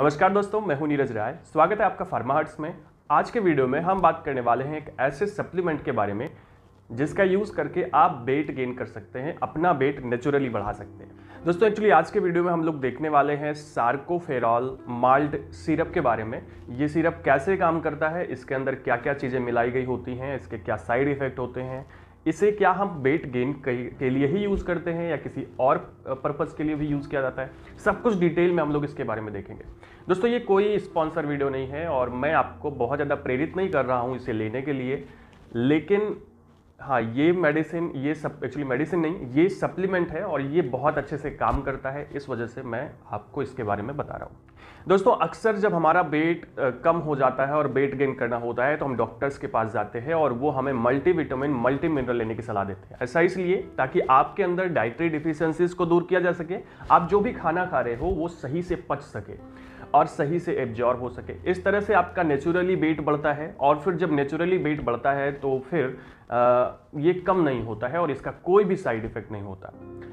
नमस्कार दोस्तों मैं हूं नीरज राय स्वागत है आपका फार्मा में आज के वीडियो में हम बात करने वाले हैं एक ऐसे सप्लीमेंट के बारे में जिसका यूज़ करके आप वेट गेन कर सकते हैं अपना वेट नेचुरली बढ़ा सकते हैं दोस्तों एक्चुअली आज के वीडियो में हम लोग देखने वाले हैं सार्कोफेरॉल माल्ट सिरप के बारे में ये सिरप कैसे काम करता है इसके अंदर क्या क्या चीज़ें मिलाई गई होती हैं इसके क्या साइड इफ़ेक्ट होते हैं इसे क्या हम वेट गेन के लिए ही यूज़ करते हैं या किसी और पर्पज़ के लिए भी यूज़ किया जाता है सब कुछ डिटेल में हम लोग इसके बारे में देखेंगे दोस्तों ये कोई स्पॉन्सर वीडियो नहीं है और मैं आपको बहुत ज़्यादा प्रेरित नहीं कर रहा हूँ इसे लेने के लिए लेकिन हाँ ये मेडिसिन ये सब एक्चुअली मेडिसिन नहीं ये सप्लीमेंट है और ये बहुत अच्छे से काम करता है इस वजह से मैं आपको इसके बारे में बता रहा हूँ दोस्तों अक्सर जब हमारा वेट कम हो जाता है और वेट गेन करना होता है तो हम डॉक्टर्स के पास जाते हैं और वो हमें मल्टी विटामिन मल्टी मिनरल लेने की सलाह देते हैं ऐसा इसलिए ताकि आपके अंदर डाइटरी डिफिशेंसीज को दूर किया जा सके आप जो भी खाना खा रहे हो वो सही से पच सके और सही से एब्जॉर्व हो सके इस तरह से आपका नेचुरली वेट बढ़ता है और फिर जब नेचुरली वेट बढ़ता है तो फिर आ, ये कम नहीं होता है और इसका कोई भी साइड इफेक्ट नहीं होता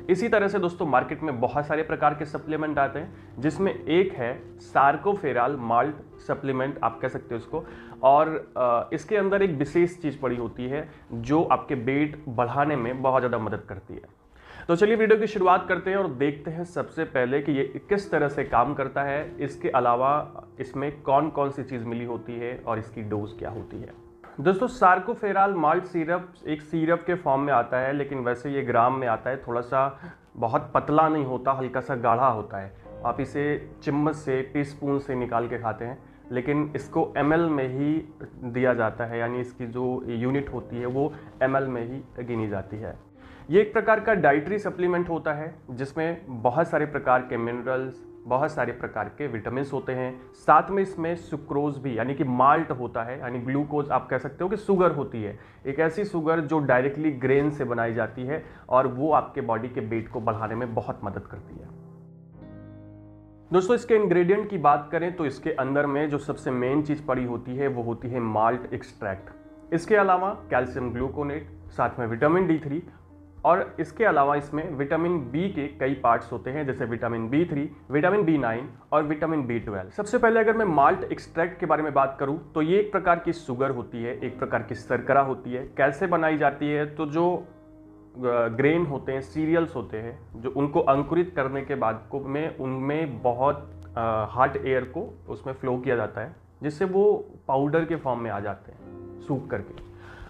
इसी तरह से दोस्तों मार्केट में बहुत सारे प्रकार के सप्लीमेंट आते हैं जिसमें एक है सार्कोफेराल माल्ट सप्लीमेंट आप कह सकते हो उसको और आ, इसके अंदर एक विशेष चीज़ पड़ी होती है जो आपके वेट बढ़ाने में बहुत ज़्यादा मदद करती है तो चलिए वीडियो की शुरुआत करते हैं और देखते हैं सबसे पहले कि ये किस तरह से काम करता है इसके अलावा इसमें कौन कौन सी चीज़ मिली होती है और इसकी डोज क्या होती है दोस्तों सार्कोफेराल माल्ट सीरप एक सीरप के फॉर्म में आता है लेकिन वैसे ये ग्राम में आता है थोड़ा सा बहुत पतला नहीं होता हल्का सा गाढ़ा होता है आप इसे चम्मच से टी स्पून से निकाल के खाते हैं लेकिन इसको एम में ही दिया जाता है यानी इसकी जो यूनिट होती है वो एम में ही गिनी जाती है ये एक प्रकार का डाइटरी सप्लीमेंट होता है जिसमें बहुत सारे प्रकार के मिनरल्स बहुत सारे प्रकार के विटामिन होते हैं साथ में इसमें सुक्रोज भी यानी कि माल्ट होता है यानी ग्लूकोज आप कह सकते हो कि शुगर होती है एक ऐसी शुगर जो डायरेक्टली ग्रेन से बनाई जाती है और वो आपके बॉडी के वेट को बढ़ाने में बहुत मदद करती है दोस्तों इसके इंग्रेडिएंट की बात करें तो इसके अंदर में जो सबसे मेन चीज़ पड़ी होती है वो होती है माल्ट एक्सट्रैक्ट इसके अलावा कैल्शियम ग्लूकोनेट साथ में विटामिन डी थ्री और इसके अलावा इसमें विटामिन बी के कई पार्ट्स होते हैं जैसे vitamin B three vitamin B nine और विटामिन बी ट्वेल्व सबसे पहले अगर मैं माल्ट एक्सट्रैक्ट के बारे में बात करूँ तो ये एक प्रकार की शुगर होती है एक प्रकार की सरकरा होती है कैसे बनाई जाती है तो जो ग्रेन होते हैं सीरियल्स होते हैं जो उनको अंकुरित करने के बाद को में उनमें बहुत हार्ट एयर को उसमें फ्लो किया जाता है जिससे वो पाउडर के फॉर्म में आ जाते हैं सूख करके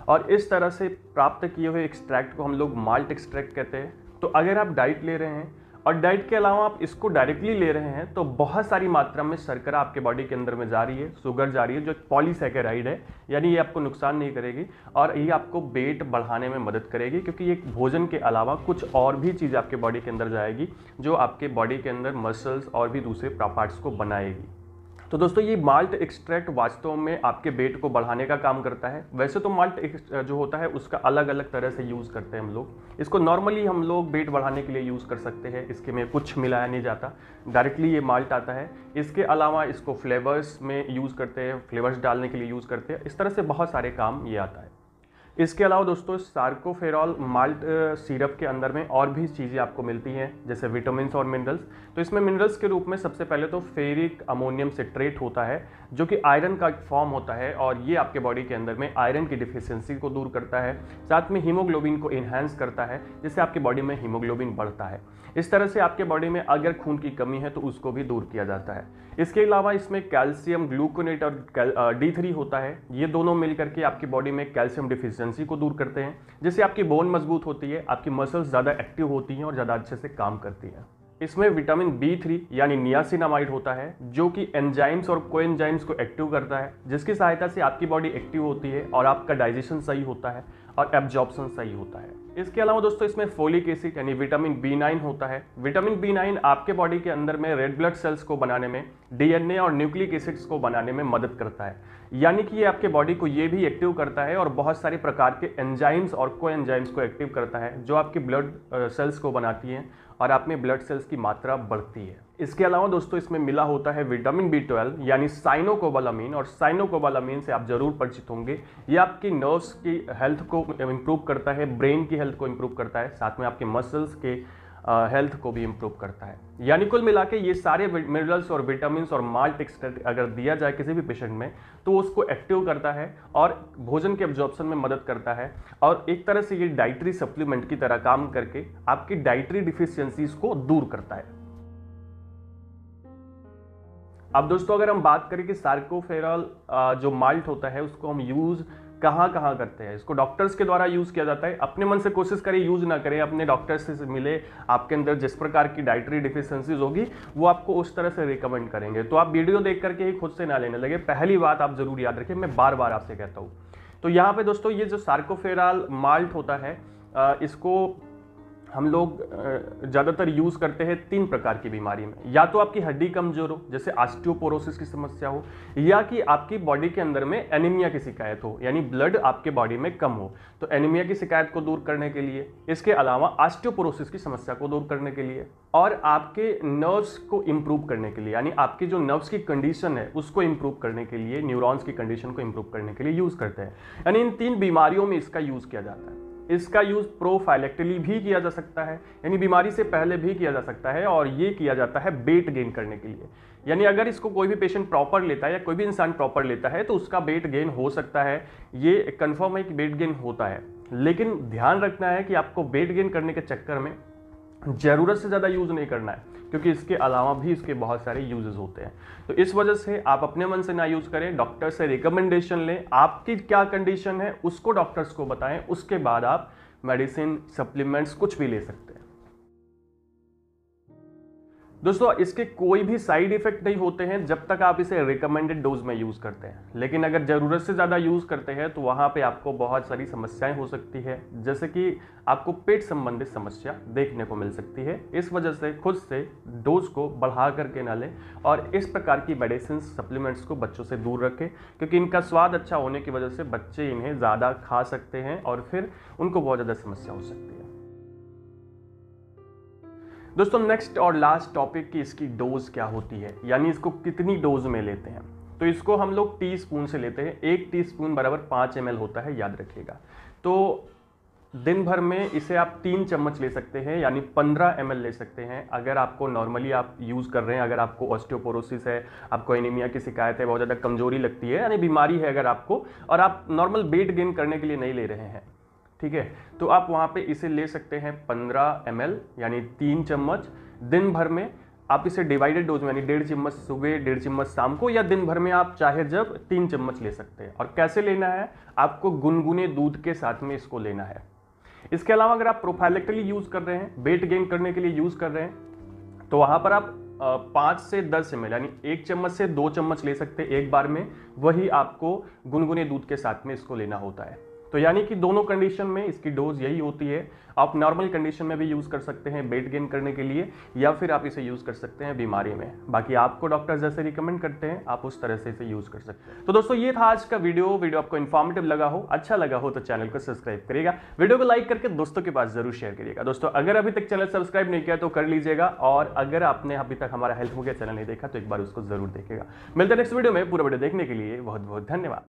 और इस तरह से प्राप्त किए हुए एक्सट्रैक्ट को हम लोग माल्ट एक्सट्रैक्ट कहते हैं तो अगर आप डाइट ले रहे हैं और डाइट के अलावा आप इसको डायरेक्टली ले रहे हैं तो बहुत सारी मात्रा में शर्करा आपके बॉडी के अंदर में जा रही है शुगर जा रही है जो पॉलीसेकेराइड है यानी ये आपको नुकसान नहीं करेगी और ये आपको वेट बढ़ाने में मदद करेगी क्योंकि ये भोजन के अलावा कुछ और भी चीज़ आपके बॉडी के अंदर जाएगी जो आपके बॉडी के अंदर मसल्स और भी दूसरे पार्ट्स को बनाएगी तो दोस्तों ये माल्ट एक्सट्रैक्ट वास्तव में आपके वेट को बढ़ाने का काम करता है वैसे तो माल्ट जो होता है उसका अलग अलग तरह से यूज़ करते हैं हम लोग इसको नॉर्मली हम लोग वेट बढ़ाने के लिए यूज़ कर सकते हैं इसके में कुछ मिलाया नहीं जाता डायरेक्टली ये माल्ट आता है इसके अलावा इसको फ्लेवर्स में यूज़ करते हैं फ्लेवर्स डालने के लिए यूज़ करते हैं इस तरह से बहुत सारे काम ये आता है इसके अलावा दोस्तों सार्कोफेरॉल माल्ट सिरप के अंदर में और भी चीज़ें आपको मिलती हैं जैसे विटामिन और मिनरल्स तो इसमें मिनरल्स के रूप में सबसे पहले तो फेरिक अमोनियम सिट्रेट होता है जो कि आयरन का फॉर्म होता है और ये आपके बॉडी के अंदर में आयरन की डिफिशेंसी को दूर करता है साथ में हीमोग्लोबिन को इन्हांस करता है जिससे आपकी बॉडी में हीमोग्लोबिन बढ़ता है इस तरह से आपके बॉडी में अगर खून की कमी है तो उसको भी दूर किया जाता है इसके अलावा इसमें कैल्शियम ग्लूकोनेट और डी थ्री होता है ये दोनों मिलकर के आपकी बॉडी में कैल्शियम डिफिशियंसी को दूर करते हैं जिससे आपकी बोन मजबूत होती है आपकी मसल्स ज़्यादा एक्टिव होती हैं और ज़्यादा अच्छे से काम करती हैं इसमें विटामिन बी थ्री यानी नियासिनामाइड होता है जो कि एंजाइम्स और कोएंजाइम्स को एक्टिव करता है जिसकी सहायता से आपकी बॉडी एक्टिव होती है और आपका डाइजेशन सही होता है और एब्जॉर्प्शन सही होता है इसके अलावा दोस्तों इसमें फोलिक एसिड यानी विटामिन बी नाइन होता है विटामिन बी नाइन आपके बॉडी के अंदर में रेड ब्लड सेल्स को बनाने में डीएनए और न्यूक्लिक एसिड्स को बनाने में मदद करता है यानी कि ये आपके बॉडी को ये भी एक्टिव करता है और बहुत सारे प्रकार के एंजाइम्स और को एंजाइम्स को एक्टिव करता है जो आपकी ब्लड सेल्स को बनाती हैं और आप में ब्लड सेल्स की मात्रा बढ़ती है इसके अलावा दोस्तों इसमें मिला होता है विटामिन बी ट्वेल्व यानी साइनोकोबालामीन और साइनोकोबालामीन से आप ज़रूर परिचित होंगे ये आपकी नर्व्स की हेल्थ को इम्प्रूव करता है ब्रेन की हेल्थ को इम्प्रूव करता है साथ में आपके मसल्स के हेल्थ को भी इम्प्रूव करता है यानी कुल मिला के ये सारे मिनरल्स और विटामिन और माल्ट एक्सट्रैक्ट अगर दिया जाए किसी भी पेशेंट में तो उसको एक्टिव करता है और भोजन के एब्जॉर्प्शन में मदद करता है और एक तरह से ये डाइटरी सप्लीमेंट की तरह काम करके आपकी डाइटरी डिफिशियंसीज को दूर करता है अब दोस्तों अगर हम बात करें कि सार्कोफेरॉल जो माल्ट होता है उसको हम यूज़ कहाँ कहाँ करते हैं इसको डॉक्टर्स के द्वारा यूज़ किया जाता है अपने मन से कोशिश करें यूज़ ना करें अपने डॉक्टर्स से मिले आपके अंदर जिस प्रकार की डाइटरी डिफिशेंसीज होगी वो आपको उस तरह से रिकमेंड करेंगे तो आप वीडियो देख करके ही खुद से ना लेने लगे पहली बात आप ज़रूर याद रखें मैं बार बार आपसे कहता हूँ तो यहाँ पर दोस्तों ये जो सार्कोफेराल माल्ट होता है इसको हम लोग ज़्यादातर यूज़ करते हैं तीन प्रकार की बीमारी में या तो आपकी हड्डी कमज़ोर हो जैसे आस्टियोपोरोसिस की समस्या हो या कि आपकी बॉडी के अंदर में एनीमिया की शिकायत हो यानी ब्लड आपके बॉडी में कम हो तो एनीमिया की शिकायत को दूर करने के लिए इसके अलावा आस्टियोपोरोसिस की समस्या को दूर करने के लिए और आपके नर्व्स को इम्प्रूव करने के लिए यानी आपकी जो नर्व्स की कंडीशन है उसको इम्प्रूव करने के लिए न्यूरॉन्स की कंडीशन को इम्प्रूव करने के लिए यूज़ करते हैं यानी इन तीन बीमारियों में इसका यूज़ किया जाता है इसका यूज़ प्रोफाइलेक्टली भी किया जा सकता है यानी बीमारी से पहले भी किया जा सकता है और ये किया जाता है वेट गेन करने के लिए यानी अगर इसको कोई भी पेशेंट प्रॉपर लेता है या कोई भी इंसान प्रॉपर लेता है तो उसका वेट गेन हो सकता है ये कन्फर्म है कि वेट गेन होता है लेकिन ध्यान रखना है कि आपको वेट गेन करने के चक्कर में ज़रूरत से ज़्यादा यूज़ नहीं करना है क्योंकि इसके अलावा भी इसके बहुत सारे यूजेस होते हैं तो इस वजह से आप अपने मन से ना यूज़ करें डॉक्टर से रिकमेंडेशन लें आपकी क्या कंडीशन है उसको डॉक्टर्स को बताएं उसके बाद आप मेडिसिन सप्लीमेंट्स कुछ भी ले सकते हैं दोस्तों इसके कोई भी साइड इफेक्ट नहीं होते हैं जब तक आप इसे रिकमेंडेड डोज में यूज़ करते हैं लेकिन अगर ज़रूरत से ज़्यादा यूज़ करते हैं तो वहाँ पे आपको बहुत सारी समस्याएं हो सकती है जैसे कि आपको पेट संबंधित समस्या देखने को मिल सकती है इस वजह से खुद से डोज को बढ़ा करके ना लें और इस प्रकार की मेडिसिन सप्लीमेंट्स को बच्चों से दूर रखें क्योंकि इनका स्वाद अच्छा होने की वजह से बच्चे इन्हें ज़्यादा खा सकते हैं और फिर उनको बहुत ज़्यादा समस्या हो सकती है दोस्तों नेक्स्ट और लास्ट टॉपिक की इसकी डोज क्या होती है यानी इसको कितनी डोज में लेते हैं तो इसको हम लोग टी स्पून से लेते हैं एक टी स्पून बराबर पाँच एम होता है याद रखिएगा तो दिन भर में इसे आप तीन चम्मच ले सकते हैं यानी पंद्रह एम ले सकते हैं अगर आपको नॉर्मली आप यूज़ कर रहे हैं अगर आपको ऑस्टियोपोरोसिस है आपको एनीमिया की शिकायत है बहुत ज़्यादा कमजोरी लगती है यानी बीमारी है अगर आपको और आप नॉर्मल वेट गेन करने के लिए नहीं ले रहे हैं ठीक है तो आप वहाँ पे इसे ले सकते हैं 15 एम यानी तीन चम्मच दिन भर में आप इसे डिवाइडेड डोज में यानी डेढ़ चम्मच सुबह डेढ़ चम्मच शाम को या दिन भर में आप चाहे जब तीन चम्मच ले सकते हैं और कैसे लेना है आपको गुनगुने दूध के साथ में इसको लेना है इसके अलावा अगर आप प्रोफाइलेक्टली यूज़ कर रहे हैं वेट गेन करने के लिए यूज़ कर रहे हैं तो वहाँ पर आप पाँच से दस एम यानी एक चम्मच से दो चम्मच ले सकते हैं एक बार में वही आपको गुनगुने दूध के साथ में इसको लेना होता है तो यानी कि दोनों कंडीशन में इसकी डोज यही होती है आप नॉर्मल कंडीशन में भी यूज़ कर सकते हैं वेट गेन करने के लिए या फिर आप इसे यूज़ कर सकते हैं बीमारी में बाकी आपको डॉक्टर जैसे रिकमेंड करते हैं आप उस तरह से इसे यूज़ कर सकते हैं तो दोस्तों ये था आज का वीडियो वीडियो आपको इन्फॉर्मेटिव लगा हो अच्छा लगा हो तो चैनल को सब्सक्राइब करिएगा वीडियो को लाइक करके दोस्तों के पास जरूर शेयर करिएगा दोस्तों अगर अभी तक चैनल सब्सक्राइब नहीं किया तो कर लीजिएगा और अगर आपने अभी तक हमारा हेल्थ हो गया चैनल नहीं देखा तो एक बार उसको जरूर देखेगा मिलते नेक्स्ट वीडियो में पूरा वीडियो देखने के लिए बहुत बहुत धन्यवाद